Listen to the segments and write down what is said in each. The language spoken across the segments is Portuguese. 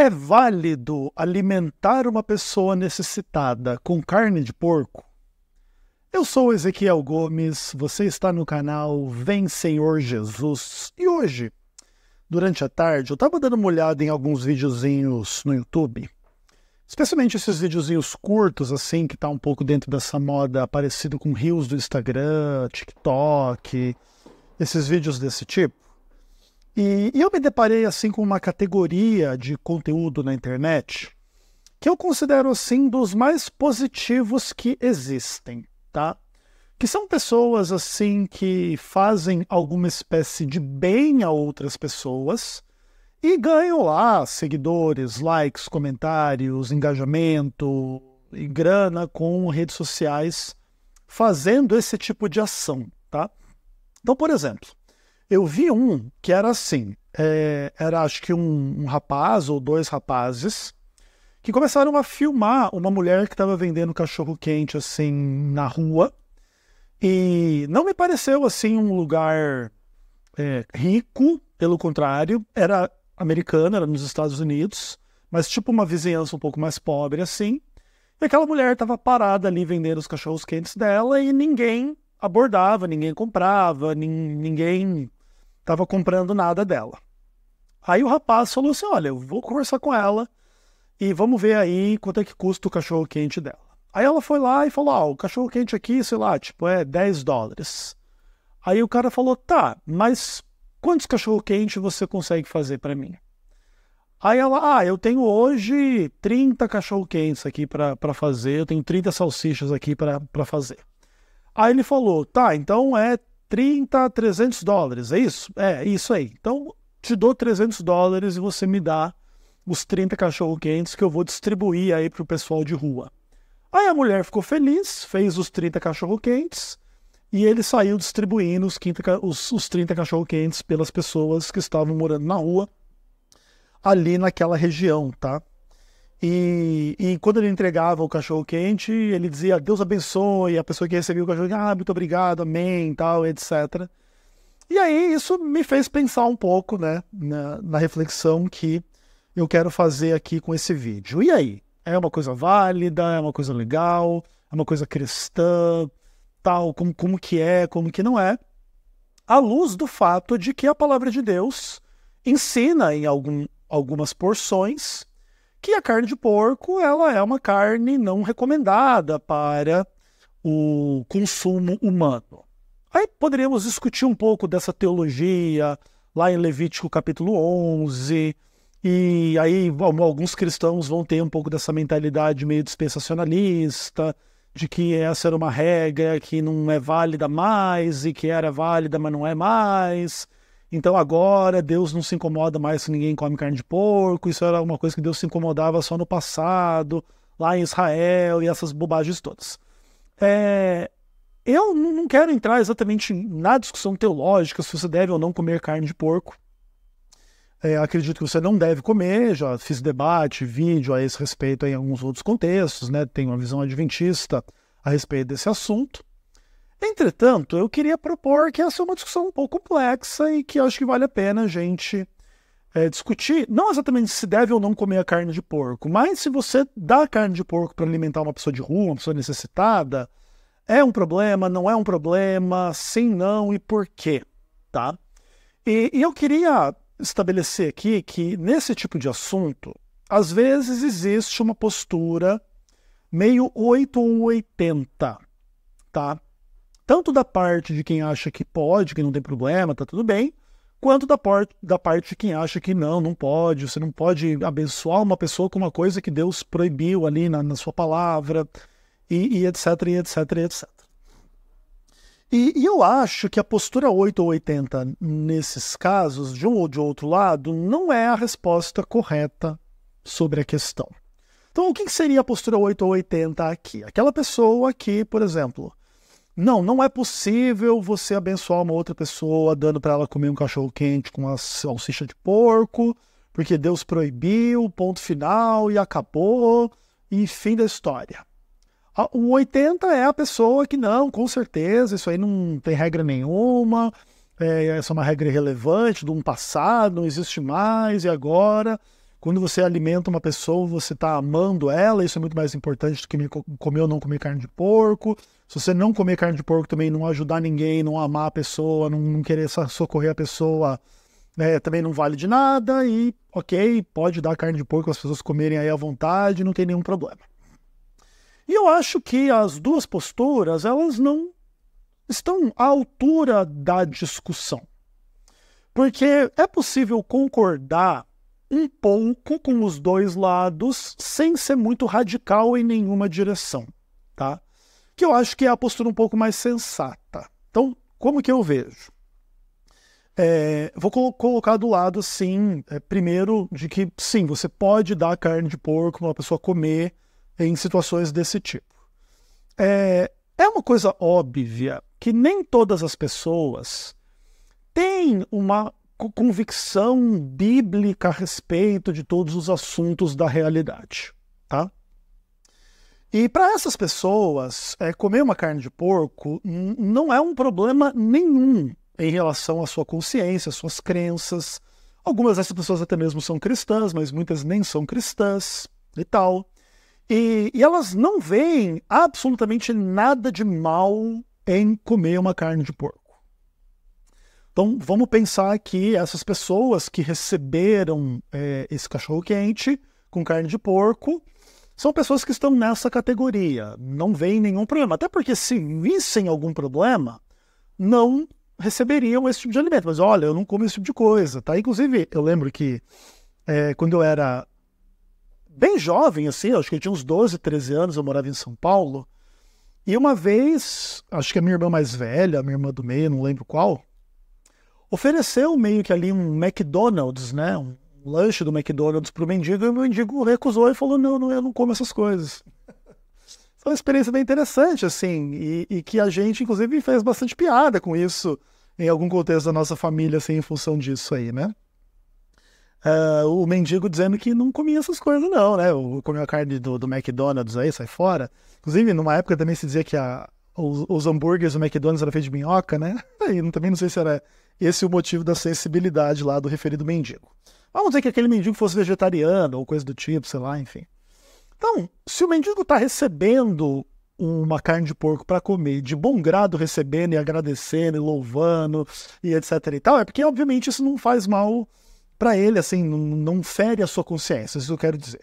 É válido alimentar uma pessoa necessitada com carne de porco? Eu sou Ezequiel Gomes, você está no canal Vem Senhor Jesus e hoje, durante a tarde, eu estava dando uma olhada em alguns videozinhos no YouTube, especialmente esses videozinhos curtos, assim, que está um pouco dentro dessa moda parecido com rios do Instagram, TikTok, esses vídeos desse tipo. E, e eu me deparei assim com uma categoria de conteúdo na internet que eu considero assim dos mais positivos que existem, tá? Que são pessoas assim que fazem alguma espécie de bem a outras pessoas e ganham lá seguidores, likes, comentários, engajamento e grana com redes sociais fazendo esse tipo de ação, tá? Então, por exemplo, eu vi um que era assim: é, era acho que um, um rapaz ou dois rapazes que começaram a filmar uma mulher que estava vendendo cachorro quente assim na rua. E não me pareceu assim um lugar é, rico, pelo contrário, era americana, era nos Estados Unidos, mas tipo uma vizinhança um pouco mais pobre assim. E aquela mulher estava parada ali vendendo os cachorros quentes dela e ninguém abordava, ninguém comprava, ninguém estava comprando nada dela. Aí o rapaz falou assim: Olha, eu vou conversar com ela e vamos ver aí quanto é que custa o cachorro quente dela. Aí ela foi lá e falou: Ah, o cachorro quente aqui, sei lá, tipo, é 10 dólares. Aí o cara falou: Tá, mas quantos cachorro quente você consegue fazer para mim? Aí ela, ah, eu tenho hoje 30 cachorro quentes aqui para fazer, eu tenho 30 salsichas aqui para fazer. Aí ele falou, tá, então é 30 a 300 dólares, é isso? É, isso aí. Então, te dou 300 dólares e você me dá os 30 cachorro-quentes que eu vou distribuir aí pro pessoal de rua. Aí a mulher ficou feliz, fez os 30 cachorro-quentes e ele saiu distribuindo os, 15, os, os 30 cachorro-quentes pelas pessoas que estavam morando na rua ali naquela região, tá? E, e, quando ele entregava o cachorro quente, ele dizia Deus abençoe, a pessoa que recebia o cachorro ah, muito obrigado, amém, tal, etc. E aí isso me fez pensar um pouco, né, na, na reflexão que eu quero fazer aqui com esse vídeo. E aí? É uma coisa válida? É uma coisa legal? É uma coisa cristã? Tal, como, como que é, como que não é? À luz do fato de que a palavra de Deus ensina em algum, algumas porções que a carne de porco ela é uma carne não recomendada para o consumo humano. Aí poderíamos discutir um pouco dessa teologia lá em Levítico capítulo 11, e aí alguns cristãos vão ter um pouco dessa mentalidade meio dispensacionalista, de que essa era uma regra que não é válida mais e que era válida, mas não é mais. Então agora Deus não se incomoda mais se ninguém come carne de porco, isso era uma coisa que Deus se incomodava só no passado, lá em Israel e essas bobagens todas. É, eu não quero entrar exatamente na discussão teológica se você deve ou não comer carne de porco. É, acredito que você não deve comer, já fiz debate, vídeo a esse respeito em alguns outros contextos, né? Tenho uma visão adventista a respeito desse assunto. Entretanto, eu queria propor que essa é uma discussão um pouco complexa e que acho que vale a pena a gente é, discutir, não exatamente se deve ou não comer a carne de porco, mas se você dá carne de porco para alimentar uma pessoa de rua, uma pessoa necessitada, é um problema, não é um problema, sim, não e por quê, tá? E, e eu queria estabelecer aqui que nesse tipo de assunto, às vezes existe uma postura meio 8 ou 80, tá? tanto da parte de quem acha que pode, que não tem problema, tá tudo bem, quanto da, parte, da parte de quem acha que não, não pode, você não pode abençoar uma pessoa com uma coisa que Deus proibiu ali na, na sua palavra, e, e, etc, e etc, e etc. E, e, eu acho que a postura 8 ou 80 nesses casos, de um ou de outro lado, não é a resposta correta sobre a questão. Então, o que seria a postura 8 ou 80 aqui? Aquela pessoa que, por exemplo, não, não é possível você abençoar uma outra pessoa dando para ela comer um cachorro quente com uma salsicha de porco, porque Deus proibiu, ponto final e acabou, e fim da história. O 80 é a pessoa que não, com certeza, isso aí não tem regra nenhuma, é, essa é uma regra irrelevante de um passado, não existe mais, e agora. Quando você alimenta uma pessoa, você está amando ela, isso é muito mais importante do que comer ou não comer carne de porco. Se você não comer carne de porco também, não ajudar ninguém, não amar a pessoa, não, não querer socorrer a pessoa, né, também não vale de nada. E, ok, pode dar carne de porco, as pessoas comerem aí à vontade, não tem nenhum problema. E eu acho que as duas posturas, elas não estão à altura da discussão. Porque é possível concordar um pouco com os dois lados, sem ser muito radical em nenhuma direção, tá? Que eu acho que é a postura um pouco mais sensata. Então, como que eu vejo? É, vou col colocar do lado, sim, é, primeiro, de que sim, você pode dar carne de porco para uma pessoa comer em situações desse tipo. É, é uma coisa óbvia que nem todas as pessoas têm uma convicção bíblica a respeito de todos os assuntos da realidade, tá? E para essas pessoas, é, comer uma carne de porco não é um problema nenhum em relação à sua consciência, às suas crenças. Algumas dessas pessoas até mesmo são cristãs, mas muitas nem são cristãs e tal. E, e elas não veem absolutamente nada de mal em comer uma carne de porco. Então, vamos pensar que essas pessoas que receberam é, esse cachorro quente com carne de porco são pessoas que estão nessa categoria. Não vem nenhum problema. Até porque, se vissem algum problema, não receberiam esse tipo de alimento. Mas olha, eu não como esse tipo de coisa, tá? Inclusive, eu lembro que é, quando eu era bem jovem, assim, acho que eu tinha uns 12, 13 anos, eu morava em São Paulo. E uma vez, acho que a minha irmã mais velha, a minha irmã do meio, não lembro qual, ofereceu meio que ali um McDonald's, né? Um lanche do McDonald's para o mendigo, e o mendigo recusou e falou: não, não, eu não como essas coisas. Foi uma experiência bem interessante, assim, e, e, que a gente, inclusive, fez bastante piada com isso em algum contexto da nossa família, assim, em função disso aí, né? Uh, o mendigo dizendo que não comia essas coisas, não, né? Eu comia a carne do, do McDonald's aí, sai fora. Inclusive, numa época também se dizia que a, os, os hambúrgueres, o McDonald's era feito de minhoca, né? também não sei se era esse o motivo da sensibilidade lá do referido mendigo. Vamos dizer que aquele mendigo fosse vegetariano ou coisa do tipo, sei lá, enfim. Então, se o mendigo está recebendo uma carne de porco para comer, de bom grado recebendo e agradecendo e louvando e etc e tal, é porque obviamente isso não faz mal para ele, assim, não fere a sua consciência, isso eu quero dizer.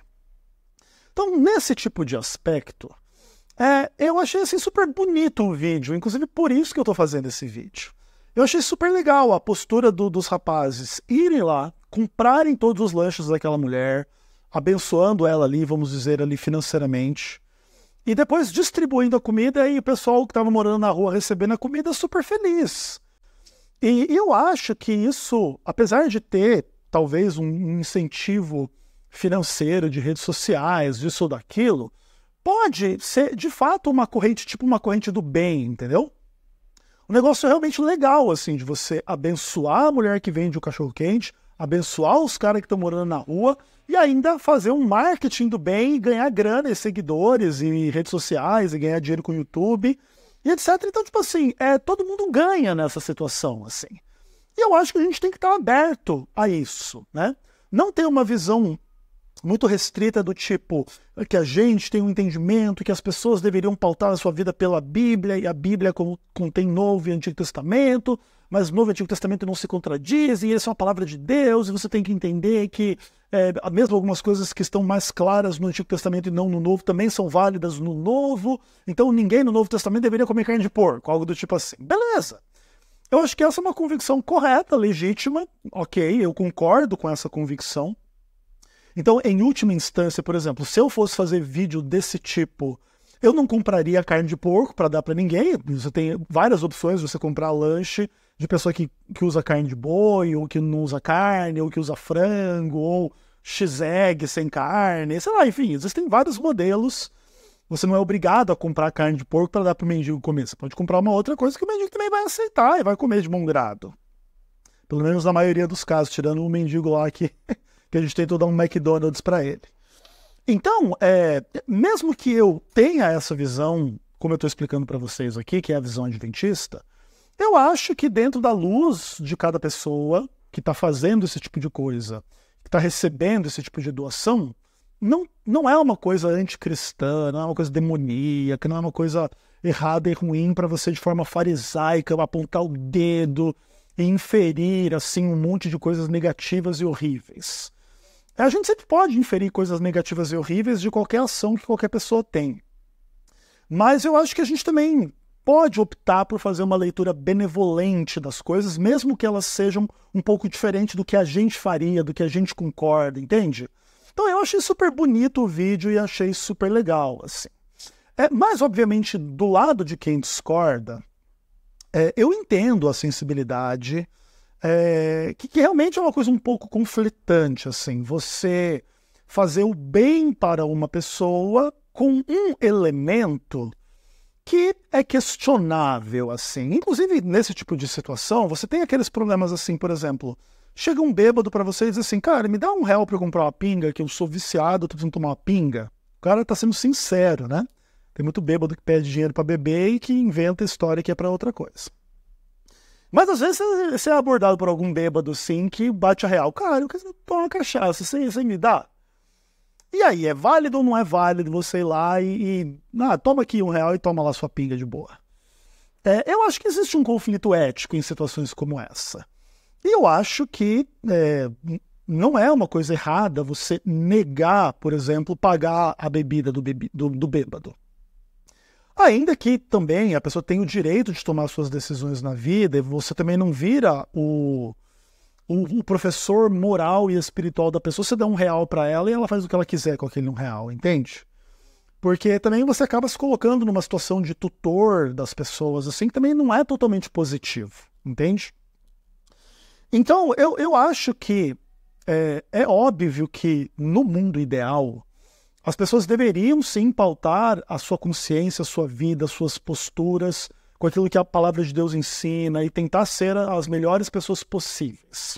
Então, nesse tipo de aspecto, é, eu achei assim super bonito o vídeo, inclusive por isso que eu tô fazendo esse vídeo. Eu achei super legal a postura do, dos rapazes irem lá, comprarem todos os lanches daquela mulher, abençoando ela ali, vamos dizer ali financeiramente, e depois distribuindo a comida e o pessoal que estava morando na rua recebendo a comida super feliz. E eu acho que isso, apesar de ter talvez um incentivo financeiro de redes sociais, disso ou daquilo, pode ser de fato uma corrente, tipo uma corrente do bem, entendeu? Um negócio realmente legal, assim, de você abençoar a mulher que vende o cachorro quente, abençoar os caras que estão morando na rua e ainda fazer um marketing do bem e ganhar grana e seguidores e redes sociais e ganhar dinheiro com o YouTube e etc. Então, tipo assim, é, todo mundo ganha nessa situação, assim. E eu acho que a gente tem que estar aberto a isso, né? Não ter uma visão muito restrita do tipo que a gente tem um entendimento que as pessoas deveriam pautar a sua vida pela Bíblia e a Bíblia contém Novo e Antigo Testamento, mas Novo e Antigo Testamento não se contradizem, eles são é a palavra de Deus e você tem que entender que é, mesmo algumas coisas que estão mais claras no Antigo Testamento e não no Novo também são válidas no Novo, então ninguém no Novo Testamento deveria comer carne de porco, algo do tipo assim. Beleza! Eu acho que essa é uma convicção correta, legítima, ok, eu concordo com essa convicção. Então, em última instância, por exemplo, se eu fosse fazer vídeo desse tipo, eu não compraria carne de porco para dar para ninguém. Você tem várias opções, você comprar lanche de pessoa que, que usa carne de boi, ou que não usa carne, ou que usa frango, ou x-egg sem carne, sei lá, enfim, existem vários modelos. Você não é obrigado a comprar carne de porco para dar para o mendigo comer. Você pode comprar uma outra coisa que o mendigo também vai aceitar e vai comer de bom grado. Pelo menos na maioria dos casos, tirando o mendigo lá que que a gente tentou dar um McDonald's para ele. Então, é, mesmo que eu tenha essa visão, como eu estou explicando para vocês aqui, que é a visão adventista, eu acho que dentro da luz de cada pessoa que está fazendo esse tipo de coisa, que está recebendo esse tipo de doação, não, não é uma coisa anticristã, não é uma coisa demoníaca, não é uma coisa errada e ruim para você de forma farisaica apontar o dedo e inferir assim um monte de coisas negativas e horríveis. É, a gente sempre pode inferir coisas negativas e horríveis de qualquer ação que qualquer pessoa tem. Mas eu acho que a gente também pode optar por fazer uma leitura benevolente das coisas, mesmo que elas sejam um pouco diferentes do que a gente faria, do que a gente concorda, entende? Então eu achei super bonito o vídeo e achei super legal, assim. É, mas, obviamente, do lado de quem discorda, é, eu entendo a sensibilidade é, que, que realmente é uma coisa um pouco conflitante, assim, você fazer o bem para uma pessoa com um elemento que é questionável, assim. Inclusive, nesse tipo de situação, você tem aqueles problemas assim, por exemplo, chega um bêbado para você e diz assim, cara, me dá um real para eu comprar uma pinga, que eu sou viciado, eu tô precisando tomar uma pinga. O cara tá sendo sincero, né? Tem muito bêbado que pede dinheiro para beber e que inventa história que é para outra coisa. Mas às vezes você é abordado por algum bêbado, sim, que bate a real. Cara, eu quero tomar cachaça, você, sem me dá? E aí, é válido ou não é válido você ir lá e, e ah, toma aqui um real e toma lá sua pinga de boa? É, eu acho que existe um conflito ético em situações como essa. E eu acho que é, não é uma coisa errada você negar, por exemplo, pagar a bebida do, bebi, do, do bêbado. Ainda que também a pessoa tenha o direito de tomar suas decisões na vida, e você também não vira o, o, o professor moral e espiritual da pessoa. Você dá um real para ela e ela faz o que ela quiser com aquele um real, entende? Porque também você acaba se colocando numa situação de tutor das pessoas, assim, que também não é totalmente positivo, entende? Então, eu, eu acho que é, é óbvio que no mundo ideal as pessoas deveriam sim pautar a sua consciência, a sua vida, as suas posturas com aquilo que a palavra de Deus ensina e tentar ser as melhores pessoas possíveis.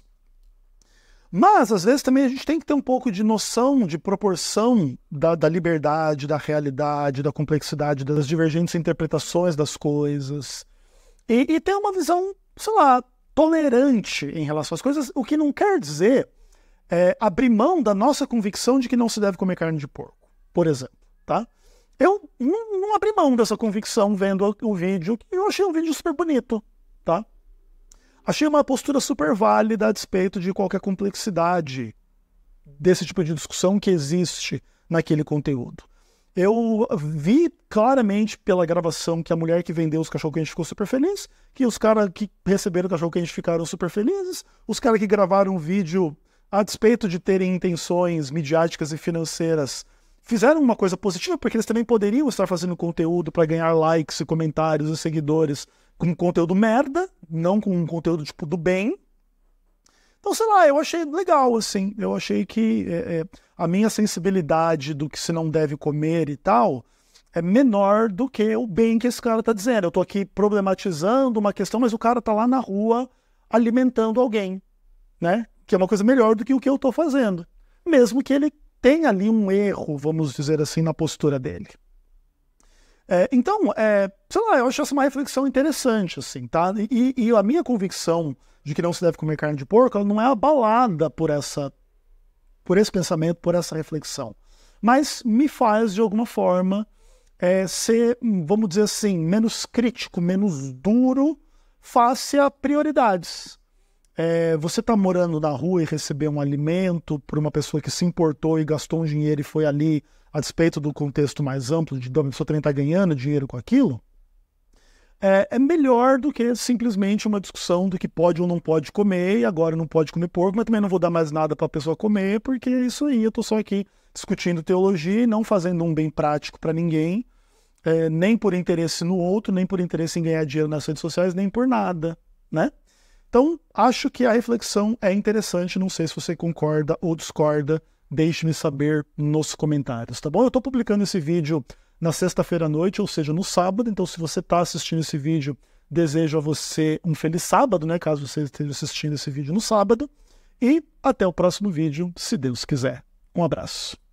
Mas, às vezes, também a gente tem que ter um pouco de noção, de proporção da, da liberdade, da realidade, da complexidade, das divergentes interpretações das coisas. E, e ter uma visão, sei lá, tolerante em relação às coisas, o que não quer dizer é, abrir mão da nossa convicção de que não se deve comer carne de porco por exemplo, tá? Eu não, não abri mão dessa convicção vendo o vídeo, eu achei um vídeo super bonito, tá? Achei uma postura super válida a despeito de qualquer complexidade desse tipo de discussão que existe naquele conteúdo. Eu vi claramente pela gravação que a mulher que vendeu os cachorro quentes ficou super feliz, que os caras que receberam o cachorro quente ficaram super felizes, os caras que gravaram o vídeo, a despeito de terem intenções midiáticas e financeiras, fizeram uma coisa positiva, porque eles também poderiam estar fazendo conteúdo para ganhar likes e comentários e seguidores com conteúdo merda, não com um conteúdo tipo do bem. Então, sei lá, eu achei legal, assim. Eu achei que é, é, a minha sensibilidade do que se não deve comer e tal é menor do que o bem que esse cara tá dizendo. Eu tô aqui problematizando uma questão, mas o cara tá lá na rua alimentando alguém, né? Que é uma coisa melhor do que o que eu tô fazendo. Mesmo que ele tem ali um erro, vamos dizer assim, na postura dele. É, então, é, sei lá, eu acho essa uma reflexão interessante, assim, tá? E, e, a minha convicção de que não se deve comer carne de porco, não é abalada por essa, por esse pensamento, por essa reflexão. Mas me faz, de alguma forma, é, ser, vamos dizer assim, menos crítico, menos duro face a prioridades é, você está morando na rua e receber um alimento por uma pessoa que se importou e gastou um dinheiro e foi ali, a despeito do contexto mais amplo de uma pessoa também tá ganhando dinheiro com aquilo, é, é, melhor do que simplesmente uma discussão do que pode ou não pode comer, e agora não pode comer porco, mas também não vou dar mais nada para a pessoa comer, porque é isso aí, eu estou só aqui discutindo teologia e não fazendo um bem prático para ninguém, é, nem por interesse no outro, nem por interesse em ganhar dinheiro nas redes sociais, nem por nada, né? Então, acho que a reflexão é interessante. Não sei se você concorda ou discorda. Deixe-me saber nos comentários, tá bom? Eu estou publicando esse vídeo na sexta-feira à noite, ou seja, no sábado. Então, se você está assistindo esse vídeo, desejo a você um feliz sábado, né? Caso você esteja assistindo esse vídeo no sábado. E até o próximo vídeo, se Deus quiser. Um abraço.